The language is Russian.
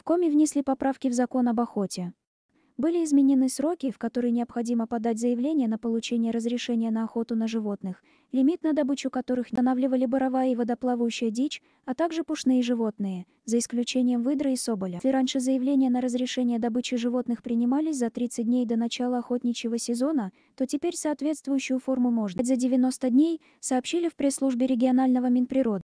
В Коми внесли поправки в закон об охоте. Были изменены сроки, в которые необходимо подать заявление на получение разрешения на охоту на животных, лимит на добычу которых устанавливали боровая и водоплавающая дичь, а также пушные животные, за исключением выдра и соболя. Если раньше заявления на разрешение добычи животных принимались за 30 дней до начала охотничьего сезона, то теперь соответствующую форму можно за 90 дней, сообщили в пресс-службе регионального Минприроды.